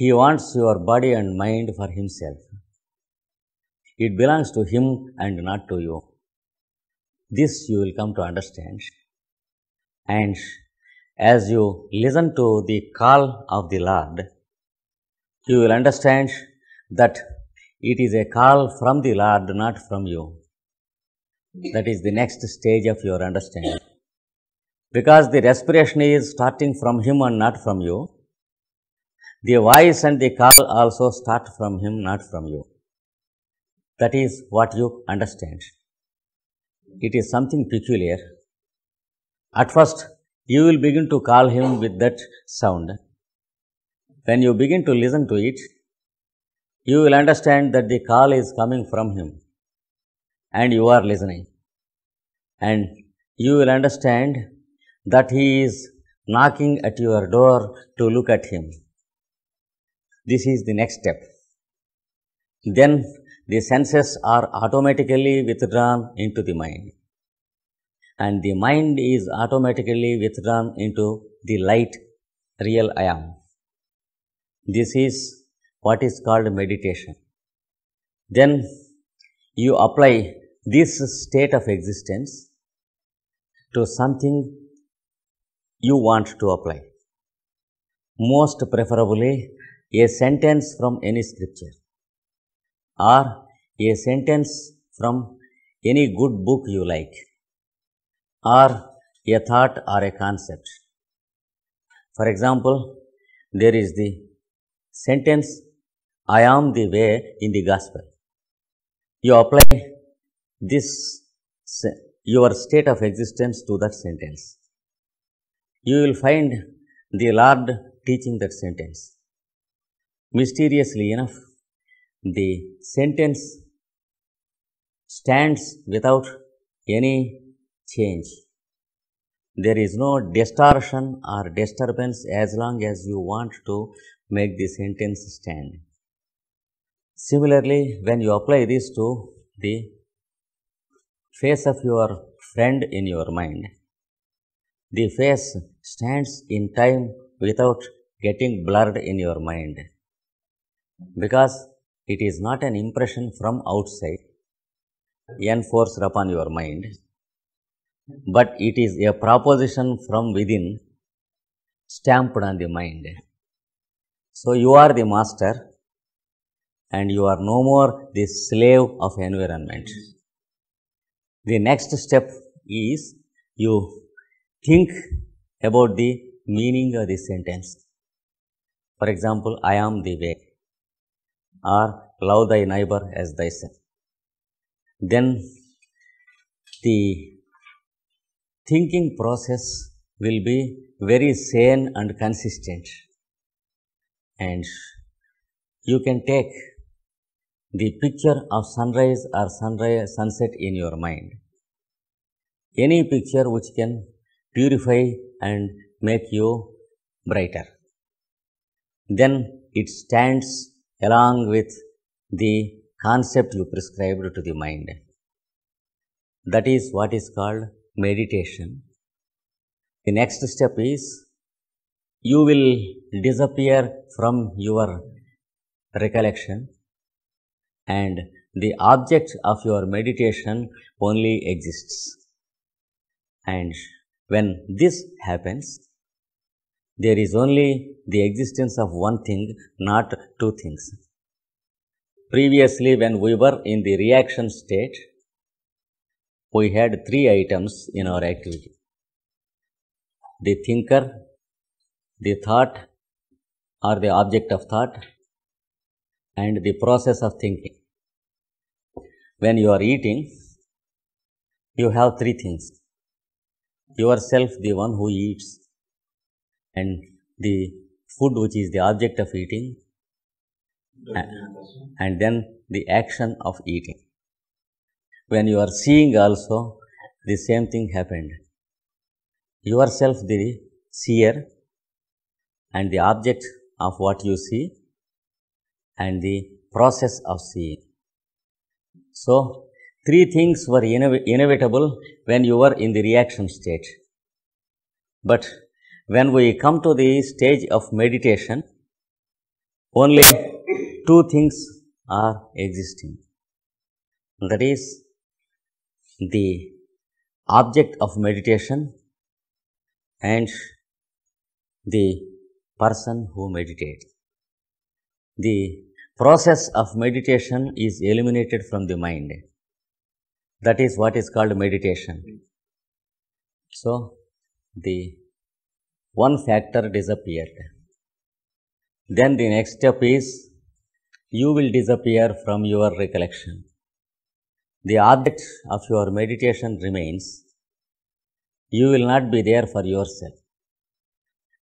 He wants your body and mind for himself. It belongs to him and not to you. This you will come to understand. And as you listen to the call of the Lord, you will understand that it is a call from the Lord, not from you. That is the next stage of your understanding. Because the respiration is starting from Him and not from you, the voice and the call also start from him, not from you. That is what you understand. It is something peculiar. At first, you will begin to call him with that sound. When you begin to listen to it, you will understand that the call is coming from him and you are listening. And you will understand that he is knocking at your door to look at him. This is the next step. Then the senses are automatically withdrawn into the mind and the mind is automatically withdrawn into the light real I am. This is what is called meditation. Then you apply this state of existence to something you want to apply. Most preferably a sentence from any scripture or a sentence from any good book you like or a thought or a concept. For example, there is the sentence, I am the way in the gospel. You apply this, your state of existence to that sentence. You will find the Lord teaching that sentence mysteriously enough, the sentence stands without any change. There is no distortion or disturbance as long as you want to make the sentence stand. Similarly, when you apply this to the face of your friend in your mind, the face stands in time without getting blurred in your mind because it is not an impression from outside enforced upon your mind, but it is a proposition from within stamped on the mind. So, you are the master and you are no more the slave of environment. The next step is you think about the meaning of the sentence. For example, I am the way or love thy neighbor as thyself. Then the thinking process will be very sane and consistent and you can take the picture of sunrise or sunrise sunset in your mind any picture which can purify and make you brighter then it stands along with the concept you prescribed to the mind. That is what is called meditation. The next step is you will disappear from your recollection and the object of your meditation only exists. And when this happens, there is only the existence of one thing, not two things. Previously, when we were in the reaction state, we had three items in our activity the thinker, the thought or the object of thought, and the process of thinking. When you are eating, you have three things yourself, the one who eats, and the food which is the object of eating and, then the action of eating. When you are seeing also the same thing happened. Yourself the seer and the object of what you see and the process of seeing. So, three things were inevitable when you were in the reaction state. But when we come to the stage of meditation, only two things are existing. That is the object of meditation and the person who meditates. The process of meditation is eliminated from the mind. That is what is called meditation. So, the one factor disappeared. Then the next step is you will disappear from your recollection. The object of your meditation remains. You will not be there for yourself.